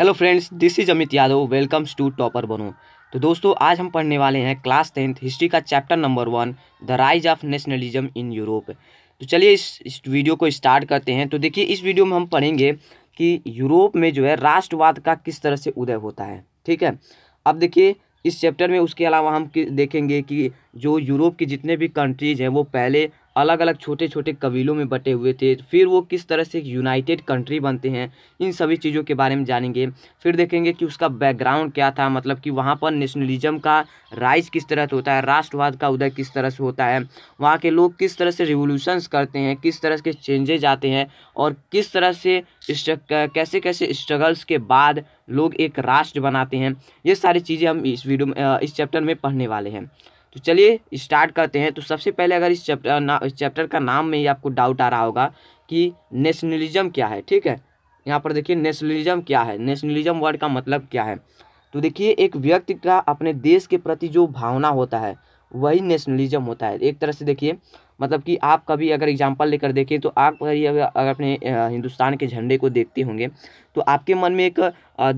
Hello friends this is Amit Yadav welcomes to topper बनो तो दोस्तों आज हम पढ़ने वाले हैं क्लास टेंथ हिस्ट्री का chapter number one the rise of nationalism in Europe तो चलिए इस, इस वीडियो को स्टार्ट करते हैं तो देखिए इस वीडियो में हम पढ़ेंगे कि यूरोप में जो है राष्ट्रवाद का किस तरह से उदय होता है ठीक है अब देखिए इस चैप्टर में उसके अलावा हम देखेंगे कि जो यूरोप की जितने भी कंट्रीज़ हैं वो पहले अलग अलग छोटे छोटे कबीलों में बटे हुए थे फिर वो किस तरह से एक यूनाइटेड कंट्री बनते हैं इन सभी चीज़ों के बारे में जानेंगे फिर देखेंगे कि उसका बैकग्राउंड क्या था मतलब कि वहाँ पर नेशनलिज्म का राइज किस तरह से होता है राष्ट्रवाद का उदय किस तरह से होता है वहाँ के लोग किस तरह से रिवोल्यूशंस करते हैं किस तरह के चेंजेज आते हैं और किस तरह से कैसे कैसे स्ट्रगल्स के बाद लोग एक राष्ट्र बनाते हैं ये सारी चीज़ें हम इस वीडियो में इस चैप्टर में पढ़ने वाले हैं तो चलिए स्टार्ट करते हैं तो सबसे पहले अगर इस चैप्टर इस चैप्टर का नाम में ही आपको डाउट आ रहा होगा कि नेशनलिज्म क्या है ठीक है यहाँ पर देखिए नेशनलिज्म क्या है नेशनलिज्म वर्ड का मतलब क्या है तो देखिए एक व्यक्ति का अपने देश के प्रति जो भावना होता है वही नेशनलिज्म होता है एक तरह से देखिए मतलब कि आप कभी अगर एग्जाम्पल लेकर देखें तो आप अगर अपने हिंदुस्तान के झंडे को देखते होंगे तो आपके मन में एक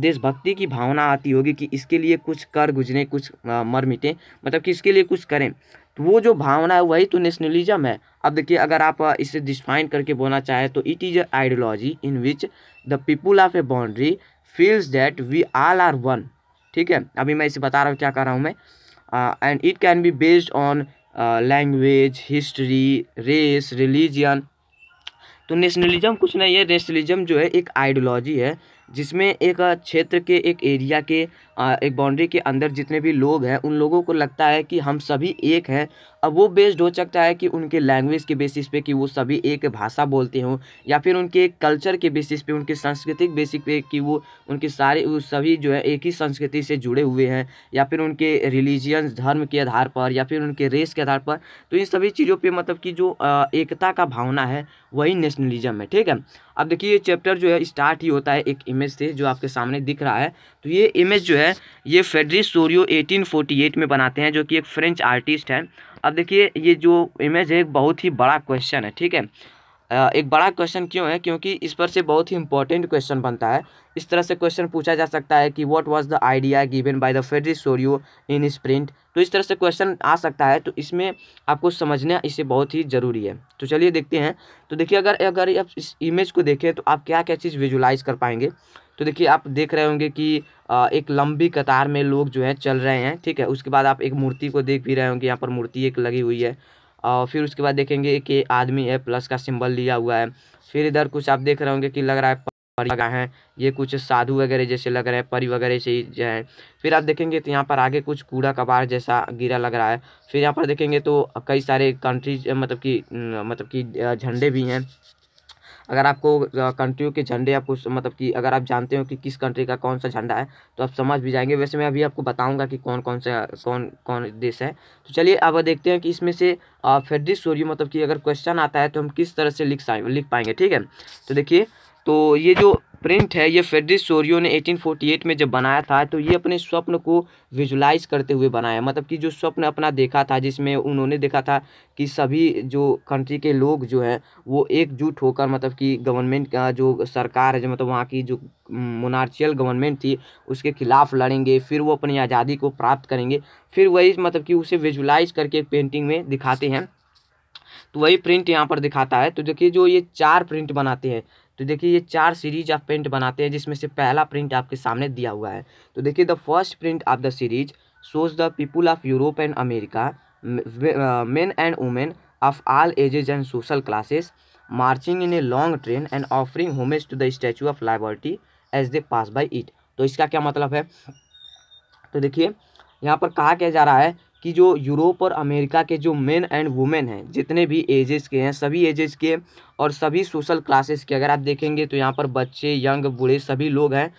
देशभक्ति की भावना आती होगी कि इसके लिए कुछ कर गुजरें कुछ मर मिटें मतलब कि इसके लिए कुछ करें तो वो जो भावना है वही तो नेशनलिज्म है अब देखिए अगर आप इसे डिस्फाइन करके बोलना चाहें तो it is a ideology in which the people of a boundary feels that we all are one ठीक है अभी मैं इसे बता रहा हूँ क्या कर रहा हूँ मैं and it can be based on language history race religion तो नेशनलिज्म कुछ नहीं है नेशनलिज्म जो है एक आइडियोलॉजी है जिसमें एक क्षेत्र के एक एरिया के एक बाउंड्री के अंदर जितने भी लोग हैं उन लोगों को लगता है कि हम सभी एक हैं अब वो बेस्ड हो सकता है कि उनके लैंग्वेज के बेसिस पे कि वो सभी एक भाषा बोलते हों या फिर उनके कल्चर के बेसिस पे उनके सांस्कृतिक बेसिस पे कि वो उनके सारे वो सभी जो है एक ही संस्कृति से जुड़े हुए हैं या फिर उनके रिलीजियंस धर्म के आधार पर या फिर उनके रेस के आधार पर तो इन सभी चीज़ों पर मतलब कि जो एकता का भावना है वही नेशनलिज्म है ठीक है अब देखिए ये चैप्टर जो है स्टार्ट ही होता है एक इमेज से जो आपके सामने दिख रहा है तो ये इमेज जो है ये फेडरिस सोरियो 1848 में बनाते हैं जो कि एक फ्रेंच आर्टिस्ट हैं अब देखिए ये जो इमेज है एक बहुत ही बड़ा क्वेश्चन है ठीक है एक बड़ा क्वेश्चन क्यों है क्योंकि इस पर से बहुत ही इंपॉर्टेंट क्वेश्चन बनता है इस तरह से क्वेश्चन पूछा जा सकता है कि what was the idea given by the Frederic Sorrieu in sprint तो इस तरह से क्वेश्चन आ सकता है तो इसमें आपको समझना इसे बहुत ही ज़रूरी है तो चलिए देखते हैं तो देखिए अगर अगर आप इस इमेज को देखें तो आप क्या क्या चीज़ विजुलाइज कर पाएंगे तो देखिए आप देख रहे होंगे कि एक लंबी कतार में लोग जो है चल रहे हैं ठीक है उसके बाद आप एक मूर्ति को देख भी रहे होंगे यहाँ पर मूर्ति एक लगी हुई है और फिर उसके बाद देखेंगे कि आदमी है प्लस का सिंबल लिया हुआ है फिर इधर कुछ आप देख रहे होंगे कि लग रहा है लगा है ये कुछ साधु वगैरह जैसे लग रहे हैं परी वगैरह से ही जो है फिर आप देखेंगे तो यहाँ पर आगे कुछ कूड़ा कबाड़ जैसा गिरा लग रहा है फिर यहाँ पर देखेंगे तो कई सारे कंट्रीज मतलब कि मतलब कि झंडे भी हैं अगर आपको कंट्रियों के झंडे आपको मतलब कि अगर आप जानते हो कि किस कंट्री का कौन सा झंडा है तो आप समझ भी जाएंगे वैसे मैं अभी आपको बताऊंगा कि कौन कौन सा कौन कौन देश है तो चलिए अब देखते हैं कि इसमें से फेडरिक सोरियो मतलब कि अगर क्वेश्चन आता है तो हम किस तरह से लिख लिख पाएंगे ठीक है तो देखिए तो ये जो प्रिंट है ये फेडरिस सोरियो ने 1848 में जब बनाया था तो ये अपने स्वप्न को विजुलाइज करते हुए बनाया मतलब कि जो स्वप्न अपना देखा था जिसमें उन्होंने देखा था कि सभी जो कंट्री के लोग जो हैं वो एकजुट होकर मतलब कि गवर्नमेंट का जो सरकार है जो मतलब वहाँ की जो मोनार्चियल गवर्नमेंट थी उसके खिलाफ लड़ेंगे फिर वो अपनी आज़ादी को प्राप्त करेंगे फिर वही मतलब कि उसे विजुलाइज करके एक पेंटिंग में दिखाते हैं तो वही प्रिंट यहाँ पर दिखाता है तो देखिए जो ये चार प्रिंट बनाते हैं तो देखिए ये चार सीरीज आप प्रिंट बनाते हैं जिसमें से पहला प्रिंट आपके सामने दिया हुआ है तो देखिए the first print of the series shows the people of Europe and America men and women of all ages and social classes marching in a long train and offering homage to the Statue of Liberty as they pass by it तो इसका क्या मतलब है तो देखिए यहाँ पर कहा क्या जा रहा है कि जो यूरोप और अमेरिका के जो मेन एंड वुमेन हैं जितने भी एजेस के हैं सभी एजेस के और सभी सोशल क्लासेस के अगर आप देखेंगे तो यहाँ पर बच्चे यंग बूढ़े सभी लोग हैं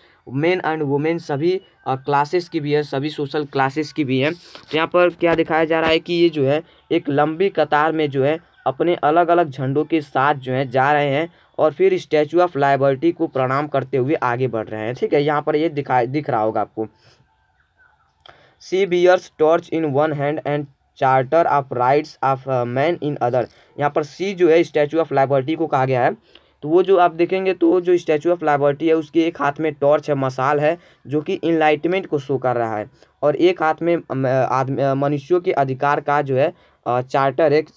मेन एंड वुमेन सभी क्लासेस की भी है सभी सोशल क्लासेस की भी हैं तो यहाँ पर क्या दिखाया जा रहा है कि ये जो है एक लंबी कतार में जो है अपने अलग अलग झंडों के साथ जो है जा रहे हैं और फिर स्टैचू ऑफ लाइबर्टी को प्रणाम करते हुए आगे बढ़ रहे हैं ठीक है यहाँ पर ये दिखा दिख रहा होगा आपको she bears torch in one hand and charter of rights of man in other यहाँ पर सी जो है स्टैचू ऑफ लाइबर्टी को कहा गया है तो वो जो आप देखेंगे तो जो स्टैचू ऑफ लाइबर्टी है उसके एक हाथ में टॉर्च है मसाल है जो कि इनलाइटमेंट को शो कर रहा है और एक हाथ में मनुष्यों के अधिकार का जो है चार्टर एक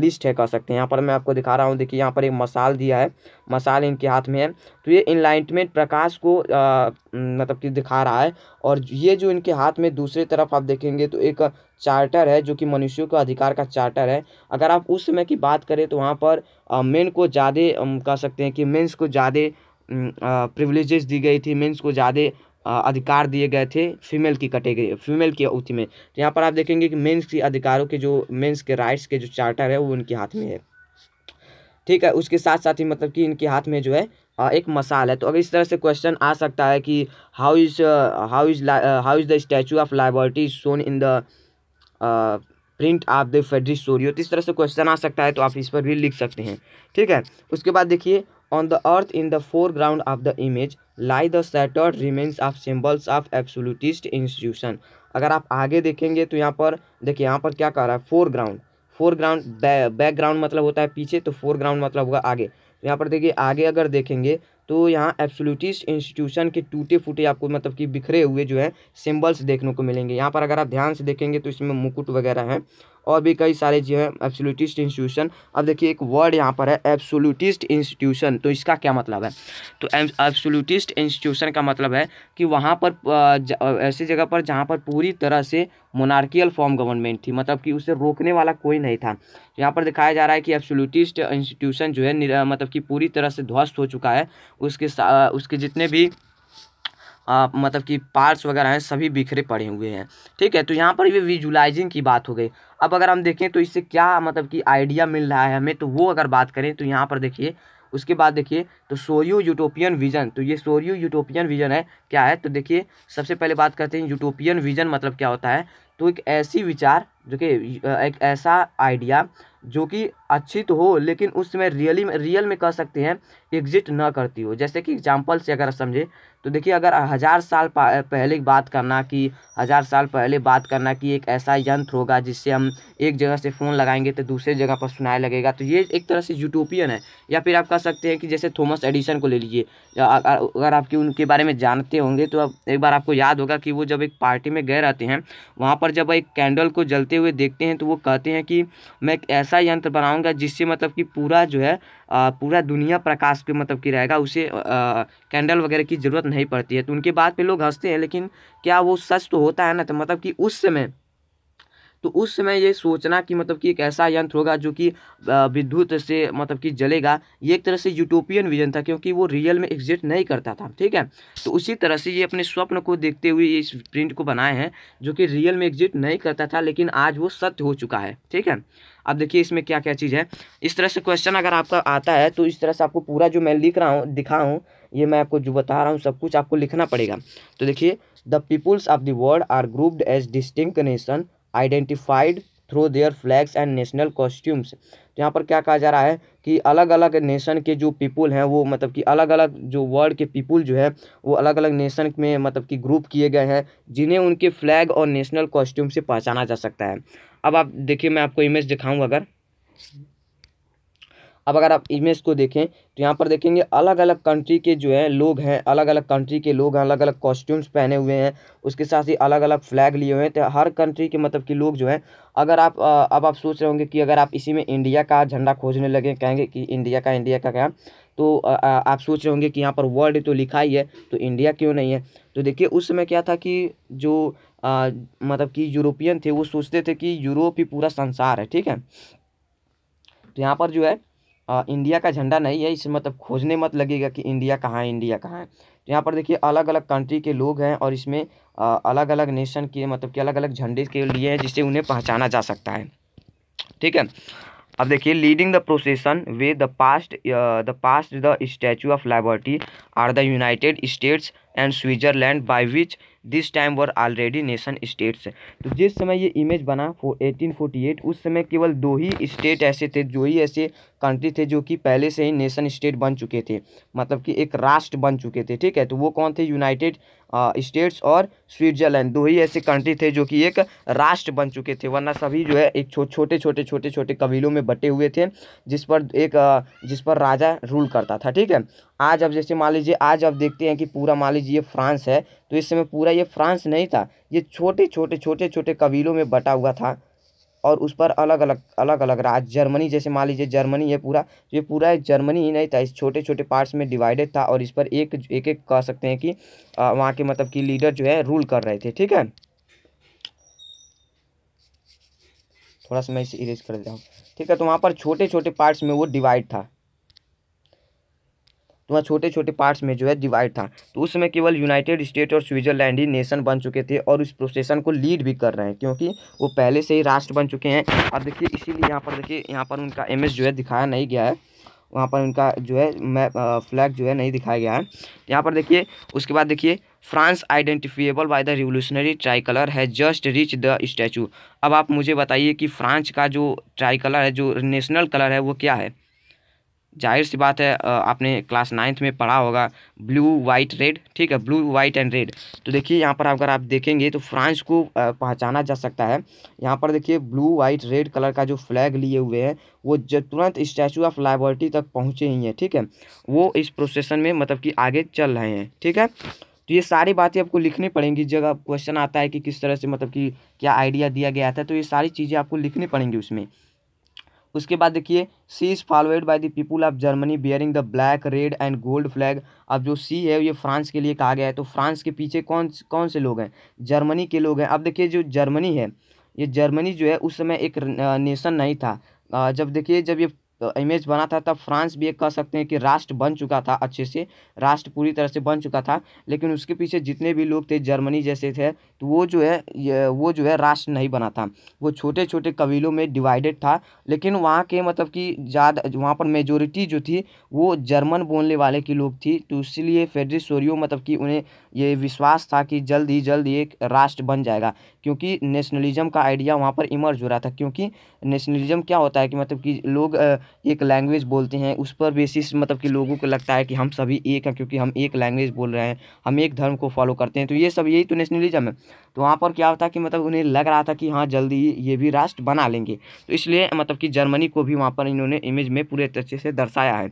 लिस्ट है कह सकते हैं यहाँ पर मैं आपको दिखा रहा हूँ देखिए यहाँ पर एक मसाल दिया है मसाल इनके हाथ में है तो ये इनलाइटमेंट प्रकाश को मतलब कि दिखा रहा है और ये जो इनके हाथ में दूसरी तरफ आप देखेंगे तो एक चार्टर है जो कि मनुष्यों का अधिकार का चार्टर है अगर आप उस समय की बात करें तो वहाँ पर मेन को ज़्यादा कह सकते हैं कि मेन्स को ज़्यादा प्रिविलेजेस दी गई थी मेन्स को ज़्यादा अधिकार दिए गए थे फीमेल की कैटेगरी फीमेल की उथी में तो यहाँ पर आप देखेंगे कि मेंस की अधिकारों के जो मेंस के राइट्स के जो चार्टर है वो उनके हाथ में है ठीक है उसके साथ साथ ही मतलब कि इनके हाथ में जो है एक मसाल है तो अगर इस तरह से क्वेश्चन आ सकता है कि how is how is how is the Statue of Liberty shown in the print of the Frederic Sorrieu तो इस तरह से क्वेश्चन आ सकता है तो आप इस पर भी लिख सकते हैं ठीक है उसके बाद देखिए On the earth, in the foreground of the image, lie the shattered remains of symbols of absolutist institution. अगर आप आगे देखेंगे तो यहाँ पर देखिए यहाँ पर क्या कह रहा है फोरग्राउंड फोरग्राउंड बैकग्राउंड मतलब होता है पीछे तो फोरग्राउंड मतलब होगा आगे तो यहाँ पर देखिए आगे अगर देखेंगे तो यहाँ एब्सोल्यूटिस्ट इंस्टीट्यूशन के टूटे फूटे आपको मतलब कि बिखरे हुए जो है सिंबल्स देखने को मिलेंगे यहाँ पर अगर आप ध्यान से देखेंगे तो इसमें मुकुट वगैरह हैं और भी कई सारे जो है एब्सोल्यूटिस्ट इंस्टीट्यूशन अब देखिए एक वर्ड यहाँ पर है एब्सोल्यूटिस्ट इंस्टीट्यूशन तो इसका क्या मतलब है तो एब्सोल्यूटिस्ट इंस्टीट्यूशन का मतलब है कि वहाँ पर ऐसी जगह पर जहाँ पर पूरी तरह से मोनार्कियल फॉर्म गवर्नमेंट थी मतलब कि उसे रोकने वाला कोई नहीं था यहाँ पर दिखाया जा रहा है कि एब्सोल्यूटिस्ट इंस्टीट्यूशन जो है मतलब कि पूरी तरह से ध्वस्त हो चुका है उसके उसके जितने भी आ, मतलब कि पार्ट्स वगैरह हैं सभी बिखरे पड़े हुए हैं ठीक है तो यहाँ पर ये विजुलाइजिंग की बात हो गई अब अगर हम देखें तो इससे क्या मतलब कि आइडिया मिल रहा है हमें तो वो अगर बात करें तो यहाँ पर देखिए उसके बाद देखिए तो सोरियो यूटोपियन विजन तो ये सोरियो यूटोपियन विजन है क्या है तो देखिए सबसे पहले बात करते हैं यूटोपियन विजन मतलब क्या होता है तो एक ऐसी विचार जो कि एक ऐसा आइडिया जो कि अच्छी तो हो लेकिन उस समय रियली में रियल में कह सकते हैं एग्जिट ना करती हो जैसे कि एग्जाम्पल से अगर समझे तो देखिए अगर हज़ार साल पहले बात करना कि हज़ार साल पहले बात करना कि एक ऐसा यंत्र होगा जिससे हम एक जगह से फ़ोन लगाएंगे तो दूसरे जगह पर सुनाया लगेगा तो ये एक तरह से यूटोपियन है या फिर आप कह सकते हैं कि जैसे थॉमस एडिसन को ले लीजिए अगर आपकी उनके बारे में जानते होंगे तो अब एक बार आपको याद होगा कि वो जब एक पार्टी में गए रहते हैं वहाँ पर जब एक कैंडल को जलते हुए देखते हैं तो वो कहते हैं कि मैं एक ऐसा यंत्र बनाऊँ भगवान का जिससे मतलब कि पूरा जो है पूरा दुनिया प्रकाश के मतलब कि रहेगा उसे कैंडल वगैरह की ज़रूरत नहीं पड़ती है तो उनके बाद पे लोग हंसते हैं लेकिन क्या वो सच तो होता है ना तो मतलब कि उस समय तो उस समय ये सोचना कि मतलब कि एक ऐसा यंत्र होगा जो कि विद्युत से मतलब कि जलेगा ये एक तरह से यूटोपियन विजन था क्योंकि वो रियल में एग्जिट नहीं करता था ठीक है तो उसी तरह से ये अपने स्वप्न को देखते हुए इस प्रिंट को बनाए हैं जो कि रियल में एग्जिट नहीं करता था लेकिन आज वो सत्य हो चुका है ठीक है अब देखिए इसमें क्या क्या चीज़ है इस तरह से क्वेश्चन अगर आपका आता है तो इस तरह से आपको पूरा जो मैं लिख रहा हूँ दिखा हूँ ये मैं आपको जो बता रहा हूँ सब कुछ आपको लिखना पड़ेगा तो देखिए the peoples of the world are grouped as distinct nation identified through their flags and national costumes तो यहाँ पर क्या कहा जा रहा है कि अलग अलग नेशन के जो पीपुल हैं वो मतलब कि अलग अलग जो वर्ल्ड के पीपुल जो है वो अलग अलग नेशन में मतलब कि ग्रुप किए गए हैं जिन्हें उनके फ्लैग और नेशनल कॉस्ट्यूम से पहचाना जा सकता है अब आप देखिए मैं आपको इमेज दिखाऊँगा अगर अब अगर आप इमेज को देखें तो यहाँ पर देखेंगे अलग अलग कंट्री के जो है लोग हैं अलग अलग कंट्री के लोग हैं अलग अलग कॉस्ट्यूम्स पहने हुए हैं उसके साथ ही अलग अलग फ्लैग लिए हुए हैं तो हर कंट्री के मतलब कि लोग जो हैं अगर आप अब आप सोच रहे होंगे कि अगर आप इसी में इंडिया का झंडा खोजने लगे कहेंगे कि इंडिया का इंडिया का क्या तो आप सोच रहे होंगे कि यहाँ पर वर्ल्ड तो लिखा ही है तो इंडिया क्यों नहीं है तो देखिए उस समय क्या था कि जो आ, मतलब कि यूरोपियन थे वो सोचते थे कि यूरोप ही पूरा संसार है ठीक है तो यहाँ पर जो है आ, इंडिया का झंडा नहीं है इसे मतलब खोजने मत लगेगा कि इंडिया कहाँ है इंडिया कहाँ है तो यहाँ पर देखिए अलग अलग कंट्री के लोग हैं और इसमें आ, अलग अलग नेशन के मतलब कि अलग अलग झंडे के लिए हैं जिससे उन्हें पहचाना जा सकता है ठीक है अब देखिए leading the procession way the past the past the Statue of Liberty are the United States and Switzerland by which this time were already nation states तो जिस समय ये इमेज बना फो एटीन फोर्टी एट उस समय केवल दो ही स्टेट ऐसे थे जो ही ऐसे कंट्री थे जो कि पहले से ही नेशन स्टेट बन चुके थे मतलब कि एक राष्ट्र बन चुके थे ठीक है तो वो कौन थे यूनाइटेड स्टेट्स और स्विट्जरलैंड दो ही ऐसे कंट्री थे जो कि एक राष्ट्र बन चुके थे वरना सभी जो है एक छो, छोटे छोटे छोटे छोटे कबीलों में बटे हुए थे जिस पर एक आ, जिस पर राजा रूल करता था ठीक है आज अब जैसे मान लीजिए आज अब देखते हैं कि पूरा मान लीजिए फ्रांस है तो इस समय पूरा ये फ्रांस नहीं था ये छोटे छोटे छोटे छोटे कबीलों में बटा हुआ था और उस पर अलग अलग अलग अलग राज जर्मनी जैसे मान लीजिए जर्मनी है पूरा तो ये पूरा जर्मनी ही नहीं था इस छोटे छोटे पार्ट्स में डिवाइडेड था और इस पर एक एक एक कह सकते हैं कि वहाँ के मतलब कि लीडर जो है रूल कर रहे थे ठीक है थोड़ा सा मैं इसे इरेज कर देता हूँ ठीक है तो वहाँ पर छोटे छोटे पार्ट्स में वो डिवाइड था तो वहाँ छोटे छोटे पार्ट्स में जो है डिवाइड था तो उस समय केवल यूनाइटेड स्टेट और स्विट्जरलैंड ही नेशन बन चुके थे और उस प्रोसेसन को लीड भी कर रहे हैं क्योंकि वो पहले से ही राष्ट्र बन चुके हैं और देखिए इसीलिए यहाँ पर देखिए यहाँ पर उनका एम जो है दिखाया नहीं गया है वहाँ पर उनका जो है फ्लैग जो है नहीं दिखाया गया है यहाँ पर देखिए उसके बाद देखिए France identifiable by the revolutionary tricolour है जस्ट रीच द स्टैचू अब आप मुझे बताइए कि फ्रांस का जो ट्राई कलर है जो नेशनल कलर है वो क्या है जाहिर सी बात है आपने क्लास नाइन्थ में पढ़ा होगा ब्लू वाइट रेड ठीक है ब्लू वाइट एंड रेड तो देखिए यहाँ पर अगर आप देखेंगे तो फ्रांस को पहचाना जा सकता है यहाँ पर देखिए ब्लू वाइट रेड कलर का जो फ्लैग लिए हुए हैं वो जो तुरंत स्टैचू ऑफ लाइबर्टी तक पहुँचे ही हैं ठीक है वो इस प्रोसेसन में मतलब कि आगे चल रहे हैं ठीक है तो ये सारी बातें आपको लिखनी पड़ेंगी जब आप क्वेश्चन आता है कि किस तरह से मतलब कि क्या आइडिया दिया गया था तो ये सारी चीज़ें आपको लिखनी पड़ेंगी उसमें उसके बाद देखिए she is followed by the people of Germany bearing the black red and gold flag अब जो सी है ये फ्रांस के लिए कहा गया है तो फ्रांस के पीछे कौन कौन से लोग हैं जर्मनी के लोग हैं अब देखिए जो जर्मनी है ये जर्मनी जो है उस समय एक नेशन नहीं था जब देखिए जब ये तो इमेज बना था तब फ्रांस भी एक कह सकते हैं कि राष्ट्र बन चुका था अच्छे से राष्ट्र पूरी तरह से बन चुका था लेकिन उसके पीछे जितने भी लोग थे जर्मनी जैसे थे तो वो जो है वो जो है राष्ट्र नहीं बना था वो छोटे छोटे कबीलों में डिवाइडेड था लेकिन वहाँ के मतलब कि ज़्यादा वहाँ पर मेजोरिटी जो थी वो जर्मन बोलने वाले की लोग थी तो इसलिए फेडरिक सोरियो मतलब कि उन्हें ये विश्वास था कि जल्द ही जल्द एक राष्ट्र बन जाएगा क्योंकि नेशनलिज्म का आइडिया वहाँ पर इमर्ज हो रहा था क्योंकि नेशनलिज्म क्या होता है कि मतलब कि लोग एक लैंग्वेज बोलते हैं उस पर बेसिस मतलब कि लोगों को लगता है कि हम सभी एक हैं क्योंकि हम एक लैंग्वेज बोल रहे हैं हम एक धर्म को फॉलो करते हैं तो ये सब यही तो नेशनलिज्म है तो वहाँ पर क्या होता है कि मतलब उन्हें लग रहा था कि हाँ जल्दी ये भी राष्ट्र बना लेंगे तो इसलिए मतलब कि जर्मनी को भी वहाँ पर इन्होंने इमेज में पूरे अच्छे से दर्शाया है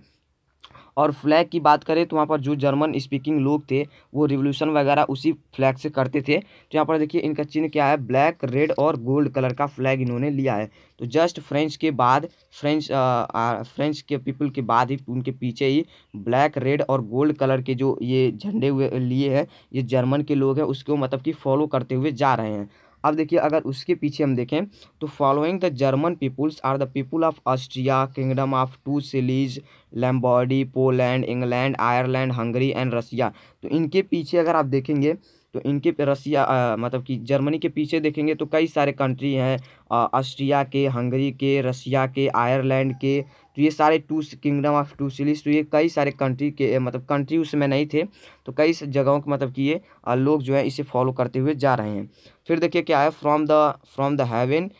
और फ्लैग की बात करें तो वहाँ पर जो जर्मन स्पीकिंग लोग थे वो रिवोल्यूशन वगैरह उसी फ्लैग से करते थे तो यहाँ पर देखिए इनका चिन्ह क्या है ब्लैक रेड और गोल्ड कलर का फ्लैग इन्होंने लिया है तो जस्ट फ्रेंच के बाद फ्रेंच आ, आ, फ्रेंच के पीपल के बाद ही उनके पीछे ही ब्लैक रेड और गोल्ड कलर के जो ये झंडे हुए लिए हैं ये जर्मन के लोग हैं उसको मतलब कि फॉलो करते हुए जा रहे हैं अब देखिए अगर उसके पीछे हम देखें तो following the German peoples are the people of Austria kingdom of two Sicilies Lombardy Poland England Ireland Hungary and Russia तो इनके पीछे अगर आप देखेंगे तो इनके रसिया मतलब कि जर्मनी के पीछे देखेंगे तो कई सारे कंट्री हैं ऑस्ट्रिया के हंगरी के रसिया के आयरलैंड के तो ये सारे two kingdom of two Sicilies तो ये कई सारे कंट्री के मतलब कंट्री उसमें नहीं थे तो कई जगहों के मतलब कि ये लोग जो है इसे फॉलो करते हुए जा रहे हैं फिर देखिए क्या है from the from the heaven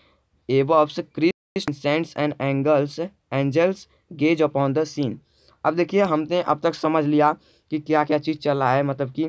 above Christ saints and angels angels gaze upon the scene अब देखिए हमने अब तक समझ लिया कि क्या क्या चीज़ चल रहा है मतलब कि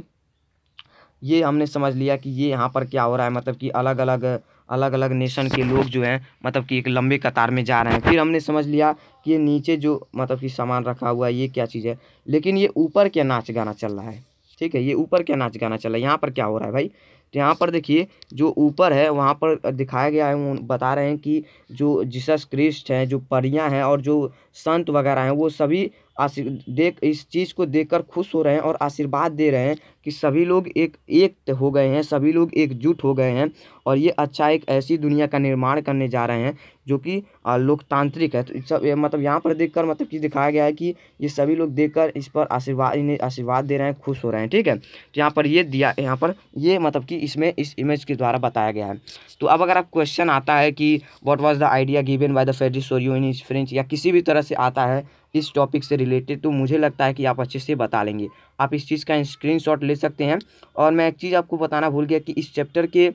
ये हमने समझ लिया कि ये यहाँ पर क्या हो रहा है मतलब कि अलग अलग अलग अलग नेशन के लोग जो हैं मतलब कि एक लंबे कतार में जा रहे हैं फिर हमने समझ लिया कि ये नीचे जो मतलब कि सामान रखा हुआ है ये क्या चीज़ है लेकिन ये ऊपर क्या नाच गाना चल रहा है ठीक है ये ऊपर क्या नाच गाना चल रहा है यहाँ पर क्या हो रहा है भाई तो यहाँ पर देखिए जो ऊपर है वहाँ पर दिखाया गया है वो बता रहे हैं कि जो जीसस क्रिस्ट हैं जो परियाँ हैं और जो संत वगैरह हैं वो सभी आशीर् देख इस चीज़ को देखकर खुश हो रहे हैं और आशीर्वाद दे रहे हैं कि सभी लोग एक एक हो गए हैं सभी लोग एकजुट हो गए हैं और ये अच्छा एक ऐसी दुनिया का निर्माण करने जा रहे हैं जो कि लोकतांत्रिक है तो सब मतलब यहाँ पर देखकर मतलब कि दिखाया गया है कि ये सभी लोग देखकर इस पर आशीर्वाद इन्हें आशीर्वाद दे रहे हैं खुश हो रहे हैं ठीक है तो यहाँ पर ये दिया यहाँ पर ये मतलब कि इसमें इस इमेज के द्वारा बताया गया है तो अब अगर आप क्वेश्चन आता है कि what was the idea given by the Frederic Sorrieu in French या किसी भी तरह से आता है इस टॉपिक से रिलेटेड तो मुझे लगता है कि आप अच्छे से बता लेंगे आप इस चीज़ का स्क्रीनशॉट ले सकते हैं और मैं एक चीज़ आपको बताना भूल गया कि इस चैप्टर के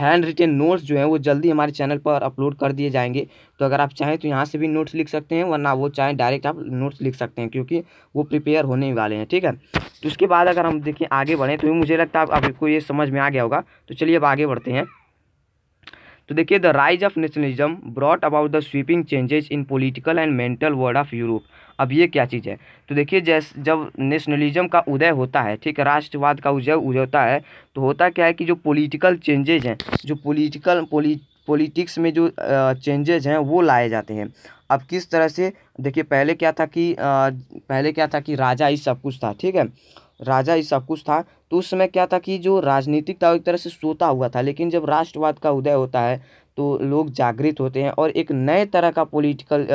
हैंड रिटेन नोट्स जो हैं वो जल्दी हमारे चैनल पर अपलोड कर दिए जाएंगे तो अगर आप चाहें तो यहाँ से भी नोट्स लिख सकते हैं वरना वो चाहें डायरेक्ट आप नोट्स लिख सकते हैं क्योंकि वो प्रिपेयर होने ही वाले हैं ठीक है तो उसके बाद अगर हम देखें आगे बढ़ें तो मुझे लगता है आपको ये समझ में आ गया होगा तो चलिए अब आगे बढ़ते हैं तो देखिए the rise of nationalism brought about the sweeping changes in political and mental world of Europe अब ये क्या चीज़ है तो देखिए जैसे जब नेशनलिज्म का उदय होता है ठीक है राष्ट्रवाद का उदय होता है तो होता क्या है कि जो पॉलिटिकल चेंजेज हैं जो पोलिटिकल पोलिटिक्स में जो चेंजेज हैं वो लाए जाते हैं अब किस तरह से देखिए पहले क्या था कि आ, पहले क्या था कि राजा ही सब कुछ था ठीक है राजा ही सब कुछ था तो उस समय क्या था कि जो राजनीतिक था एक तरह से सोता हुआ था लेकिन जब राष्ट्रवाद का उदय होता है तो लोग जागृत होते हैं और एक नए तरह का पॉलिटिकल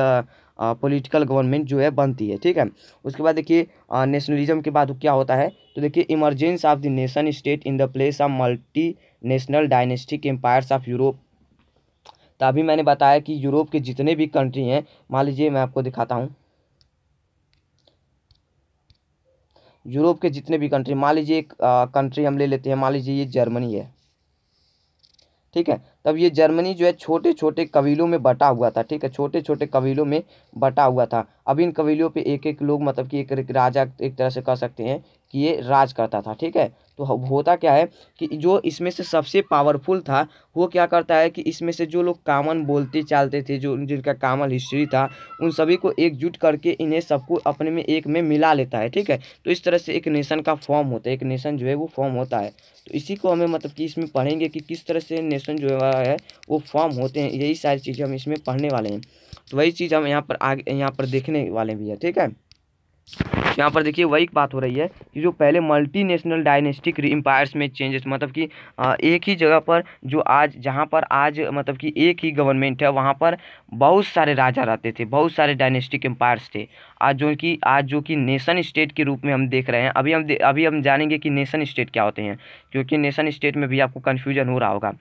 पॉलिटिकल गवर्नमेंट जो है बनती है ठीक है उसके बाद देखिए नेशनलिज्म के बाद क्या होता है तो देखिए emergence of the nation state in the place of multi national dynastic empires of Europe तभी मैंने बताया कि यूरोप के जितने भी कंट्री हैं मान लीजिए मैं आपको दिखाता हूँ यूरोप के जितने भी कंट्री मान लीजिए एक कंट्री हम ले लेते हैं मान लीजिए ये जर्मनी है ठीक है तब ये जर्मनी जो है छोटे छोटे कबीलों में बटा हुआ था ठीक है छोटे छोटे कबीलों में बटा हुआ था अब इन कबीलों पे एक एक लोग मतलब कि एक एक राजा एक तरह से कह सकते हैं कि ये राज करता था ठीक है तो होता क्या है कि जो इसमें से सबसे पावरफुल था वो क्या करता है कि इसमें से जो लोग कामन बोलते चालते थे जो जिनका कामन हिस्ट्री था उन सभी को एकजुट करके इन्हें सबको अपने में एक में मिला लेता है ठीक है तो इस तरह से एक नेशन का फॉर्म होता है एक नेशन जो है वो फॉर्म होता है तो इसी को हमें मतलब कि इसमें पढ़ेंगे कि किस तरह से नेशन जो है रहा है वो फॉर्म होते हैं यही सारी चीज़ें हम इसमें पढ़ने वाले हैं तो वही चीज़ हम यहाँ पर आगे यहाँ पर देखने वाले भी है ठीक है यहाँ पर देखिए वही बात हो रही है कि जो पहले मल्टीनेशनल डायनेस्टिक एम्पायर्स में चेंजेस मतलब कि एक ही जगह पर जो आज जहाँ पर आज मतलब कि एक ही गवर्नमेंट है वहाँ पर बहुत सारे राजा रहते थे बहुत सारे डायनेस्टिक एम्पायर्स थे आज जो कि आज जो कि नेशन स्टेट के रूप में हम देख रहे हैं अभी हम अभी हम जानेंगे कि नेशन स्टेट क्या होते हैं क्योंकि नेशन स्टेट में भी आपको कन्फ्यूजन हो रहा होगा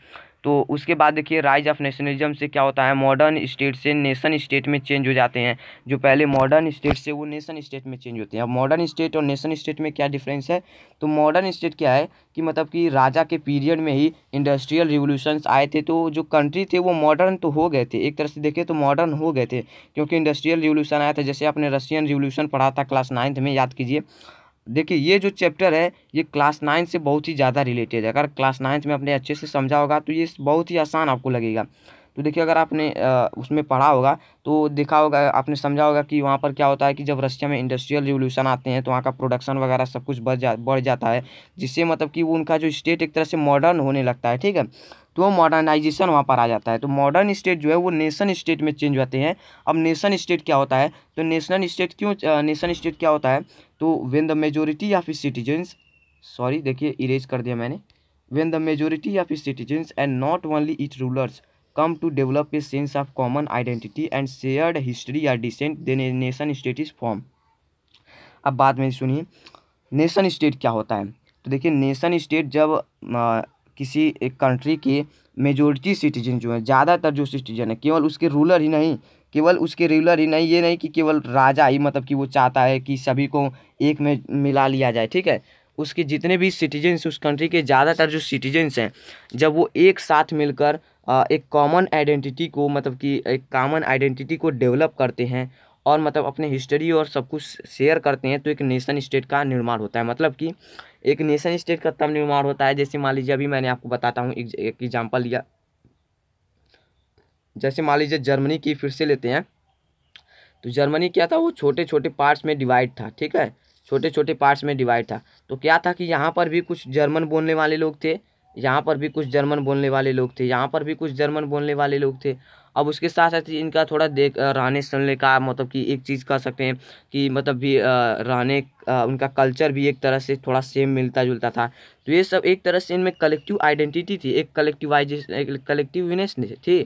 तो उसके बाद देखिए राइज ऑफ नेशनलिज्म से क्या होता है मॉडर्न स्टेट से नेशन स्टेट में चेंज हो जाते हैं जो पहले मॉडर्न स्टेट से वो नेशन स्टेट में चेंज होते हैं अब मॉडर्न स्टेट और नेशन स्टेट में क्या डिफरेंस है तो मॉडर्न स्टेट क्या है कि मतलब कि राजा के पीरियड में ही इंडस्ट्रियल रिवोल्यूशंस आए थे तो जो कंट्री थे वो मॉडर्न तो हो गए थे एक तरह से देखें तो मॉडर्न हो गए थे क्योंकि इंडस्ट्रियल रिवोल्यूशन आया था जैसे आपने रशियन रिवोल्यूशन पढ़ा था क्लास नाइन्थ में याद कीजिए देखिए ये जो चैप्टर है ये क्लास नाइन्थ से बहुत ही ज़्यादा रिलेटेड है अगर क्लास नाइन्थ में अपने अच्छे से समझा होगा तो ये बहुत ही आसान आपको लगेगा तो देखिए अगर आपने उसमें पढ़ा होगा तो देखा होगा आपने समझा होगा कि वहाँ पर क्या होता है कि जब रशिया में इंडस्ट्रियल रिवोल्यूशन आते हैं तो वहाँ का प्रोडक्शन वगैरह सब कुछ बढ़ जा बढ़ जाता है जिससे मतलब कि वो उनका जो स्टेट एक तरह से मॉडर्न होने लगता है ठीक है तो वो मॉडर्नाइजेशन वहाँ पर आ जाता है तो मॉडर्न स्टेट जो है वो नेशन स्टेट में चेंज होते हैं अब नेशन स्टेट क्या होता है तो नेशनल स्टेट क्यों नेशन स्टेट क्या होता है तो when the majority of citizens sorry देखिए इरेज कर दिया मैंने when the majority of citizens and not only it rulers come to develop a sense of common identity and shared history या descent then a nation state is form अब बात में सुनिए nation state क्या होता है तो देखिए नेशन स्टेट जब आ, किसी एक कंट्री के मेजोरिटी सिटीजन जो हैं ज़्यादातर जो सिटीजन है केवल उसके रूलर ही नहीं केवल उसके रूलर ही नहीं ये नहीं कि केवल राजा ही मतलब कि वो चाहता है कि सभी को एक में मिला लिया जाए ठीक है उसके जितने भी सिटीजन्स उस कंट्री के ज़्यादातर जो सिटीजन्स हैं जब वो एक साथ मिलकर एक कॉमन आइडेंटिटी को मतलब कि एक कॉमन आइडेंटिटी को डेवलप करते हैं और मतलब अपने हिस्ट्री और सब कुछ शेयर करते हैं तो एक नेशन स्टेट का निर्माण होता है मतलब कि एक नेशन स्टेट का तब निर्माण होता है जैसे मान लीजिए अभी मैंने आपको बताता हूँ एक एग्जाम्पल लिया जैसे मान लीजिए जर्मनी की फिर से लेते हैं तो जर्मनी क्या था वो छोटे छोटे पार्ट्स में डिवाइड था ठीक है छोटे छोटे पार्ट्स में डिवाइड था तो क्या था कि यहाँ पर भी कुछ जर्मन बोलने वाले लोग थे यहाँ पर भी कुछ जर्मन बोलने वाले लोग थे यहाँ पर भी कुछ जर्मन बोलने वाले लोग थे अब उसके साथ साथ इनका थोड़ा देख रहने सुनने का मतलब कि एक चीज़ कह सकते हैं कि मतलब भी रहने उनका कल्चर भी एक तरह से थोड़ा सेम मिलता जुलता था तो ये सब एक तरह से इनमें कलेक्टिव आइडेंटिटी थी एक कलेक्टिवाइजेशन एक कलेक्टिवनेस थी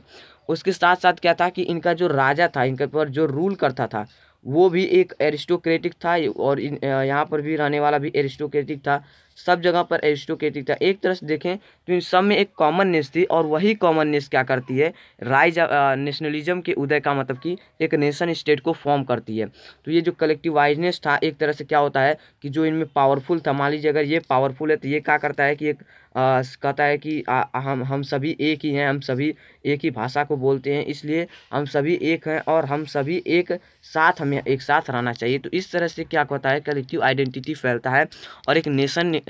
उसके साथ साथ क्या था कि इनका जो राजा था इनके पर जो रूल करता था वो भी एक एरिस्टोक्रेटिक था और यहाँ पर भी रहने वाला भी एरिस्टोक्रेटिक था सब जगह पर एरिस्टोक्रेटिक था एक तरह से देखें तो इन सब में एक कॉमननेस थी और वही कॉमननेस क्या करती है राइज नेशनलिज्म uh, के उदय का मतलब कि एक नेशन स्टेट को फॉर्म करती है तो ये जो कलेक्टिवाइजनेस था एक तरह से क्या होता है कि जो इनमें पावरफुल था मान लीजिए अगर ये पावरफुल है तो ये क्या करता है कि एक कहता है कि हम हम सभी एक ही हैं हम सभी एक ही भाषा को बोलते हैं इसलिए हम सभी एक हैं और हम सभी एक साथ हमें एक साथ रहना चाहिए तो इस तरह से क्या होता है कलेक्टिव आइडेंटिटी फैलता है और एक नेशन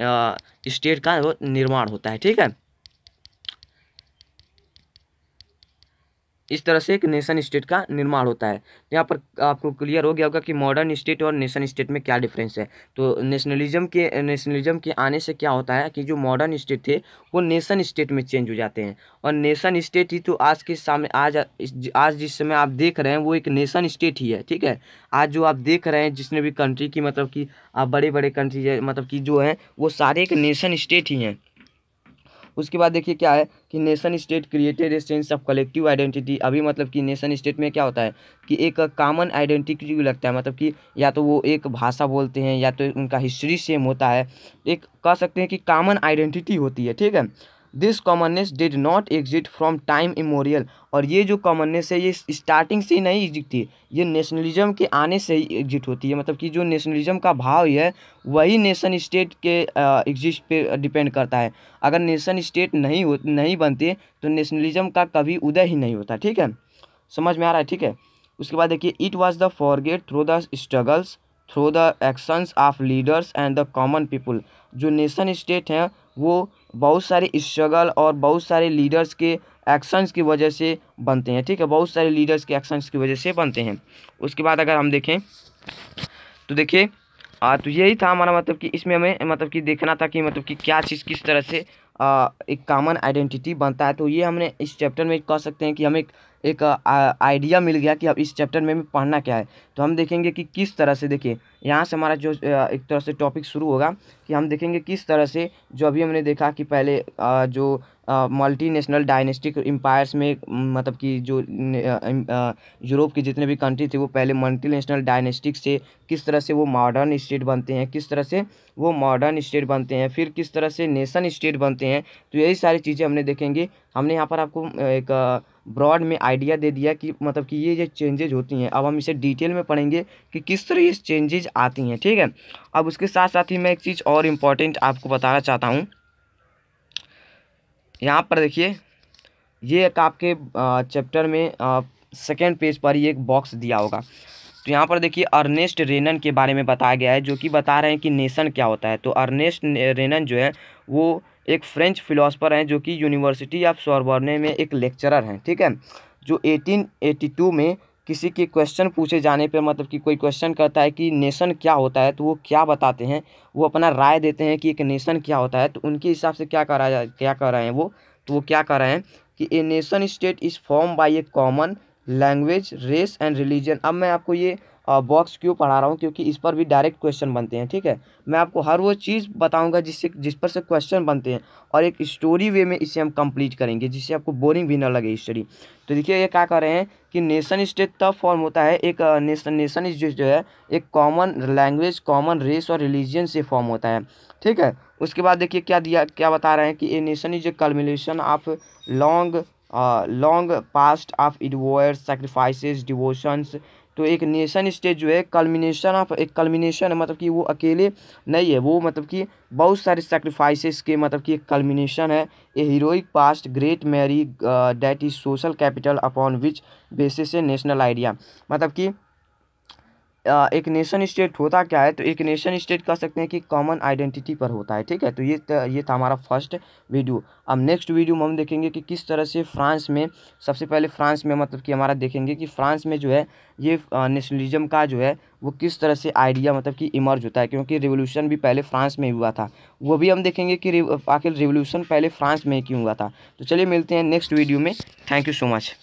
स्टेट का निर्माण होता है ठीक है इस तरह से एक नेशन स्टेट का निर्माण होता है यहाँ पर आपको क्लियर हो गया होगा कि मॉडर्न स्टेट और नेशन स्टेट में क्या डिफरेंस है तो नेशनलिज्म के नेशनलिज्म के आने से क्या होता है कि जो मॉडर्न स्टेट थे वो नेशन स्टेट में चेंज हो जाते हैं और नेशन स्टेट ही तो आज के सामने आज आज जिस समय आप देख रहे हैं वो एक नेशन स्टेट ही है ठीक है आज जो आप देख रहे हैं जिसने भी कंट्री की मतलब कि आप बड़े बड़े कंट्री मतलब कि जो हैं वो सारे एक नेशन स्टेट ही हैं उसके बाद देखिए क्या है कि nation state created a sense of collective identity अभी मतलब कि नेशन स्टेट में क्या होता है कि एक कॉमन आइडेंटिटी लगता है मतलब कि या तो वो एक भाषा बोलते हैं या तो उनका हिस्ट्री सेम होता है एक कह सकते हैं कि कॉमन आइडेंटिटी होती है ठीक है this commonness did not exist from time immemorial और ये जो कॉमननेस है ये स्टार्टिंग से ही नहीं एग्जिट थी ये नेशनलिज्म के आने से ही एग्जिट होती है मतलब कि जो नेशनलिज्म का भाव है वही नेशन स्टेट के एग्जिस्ट पे डिपेंड करता है अगर नेशन स्टेट नहीं हो नहीं बनती तो नेशनलिज्म का कभी उदय ही नहीं होता ठीक है समझ में आ रहा है ठीक है उसके बाद देखिए it was the forged through the struggles through the actions of leaders and the common people जो नेशन स्टेट हैं वो बहुत सारे स्ट्रगल और बहुत सारे लीडर्स के एक्शंस की वजह से बनते हैं ठीक है बहुत सारे लीडर्स के एक्शंस की वजह से बनते हैं उसके बाद अगर हम देखें तो देखिए तो यही था हमारा मतलब कि इसमें हमें मतलब कि देखना था कि मतलब कि क्या चीज़ किस तरह से आ, एक कॉमन आइडेंटिटी बनता है तो ये हमने इस चैप्टर में कह सकते हैं कि हम एक एक आइडिया मिल गया कि अब इस चैप्टर में हमें पढ़ना क्या है तो हम देखेंगे कि किस तरह से देखिए यहाँ से हमारा जो एक तरह से टॉपिक शुरू होगा कि हम देखेंगे किस तरह से जो अभी हमने देखा कि पहले जो मल्टी नेशनल डायनेस्टिक एम्पायर्स में मतलब कि जो यूरोप के जितने भी कंट्री थे वो पहले मल्टी नेशनल डायनेस्टिक से किस तरह से वो मॉडर्न स्टेट बनते हैं किस तरह से वो मॉडर्न स्टेट बनते हैं फिर किस तरह से नेशन स्टेट बनते हैं तो यही सारी चीज़ें हमने देखेंगे हमने यहाँ पर आपको एक ब्रॉड में आइडिया दे दिया कि मतलब कि ये जो चेंजेज होती हैं अब हम इसे डिटेल में पढ़ेंगे कि किस तरह ये चेंजेज आती हैं ठीक है अब उसके साथ साथ ही मैं एक चीज़ और इम्पॉर्टेंट आपको बताना चाहता हूँ यहाँ पर देखिए ये एक आपके चैप्टर में सेकेंड पेज पर ही एक बॉक्स दिया होगा तो यहाँ पर देखिए अर्नेस्ट रेनन के बारे में बताया गया है जो कि बता रहे हैं कि नेशन क्या होता है तो अर्नेस्ट रेनन जो है वो एक फ्रेंच फिलोसफर हैं जो कि यूनिवर्सिटी ऑफ सोरबॉर्ने में एक लेक्चरर हैं ठीक है जो 1882 में किसी के क्वेश्चन पूछे जाने पर मतलब कि कोई क्वेश्चन करता है कि नेशन क्या होता है तो वो क्या बताते हैं वो अपना राय देते हैं कि एक नेशन क्या होता है तो उनके हिसाब से क्या करा जा क्या कर रहे हैं वो तो वो क्या कर रहे हैं कि a nation state is form by a common language race and religion अब मैं आपको ये बॉक्स क्यों पढ़ा रहा हूँ क्योंकि इस पर भी डायरेक्ट क्वेश्चन बनते हैं ठीक है मैं आपको हर वो चीज़ बताऊँगा जिससे जिस पर से क्वेश्चन बनते हैं और एक स्टोरी वे में इसे हम कंप्लीट करेंगे जिससे आपको बोरिंग भी ना लगे स्टडी तो देखिए ये क्या कर रहे हैं कि नेशन स्टेट तब फॉर्म होता है एक नेशन नेशन स्टेट जो है एक कॉमन लैंग्वेज कॉमन रेस और रिलीजन से फॉर्म होता है ठीक है उसके बाद देखिए क्या दिया क्या बता रहे हैं कि a nation is a culmination of long long past of endeavours sacrifices devotions तो एक नेशन स्टेट जो है कलमिनेशन ऑफ एक कलमिनेशन है मतलब कि वो अकेले नहीं है वो मतलब कि बहुत सारे सेक्रीफाइसेस के मतलब कि एक कलमिनेशन है ए हीरोइक पास्ट ग्रेट मैरी that is social capital upon which basis a national idea मतलब कि एक नेशन स्टेट होता क्या है तो एक नेशन स्टेट कह सकते हैं कि कॉमन आइडेंटिटी पर होता है ठीक है तो ये ये था हमारा फर्स्ट वीडियो अब नेक्स्ट वीडियो में हम देखेंगे कि किस तरह से फ्रांस में सबसे पहले फ्रांस में मतलब कि हमारा देखेंगे कि फ्रांस में जो है ये नेशनलिज्म का जो है वो किस तरह से आइडिया मतलब कि इमर्ज होता है क्योंकि रिवोल्यूशन भी पहले फ्रांस में हुआ था वो भी हम देखेंगे कि आखिर रिवोल्यूशन पहले फ्रांस में क्यों हुआ था तो चलिए मिलते हैं नेक्स्ट वीडियो में थैंक यू सो मच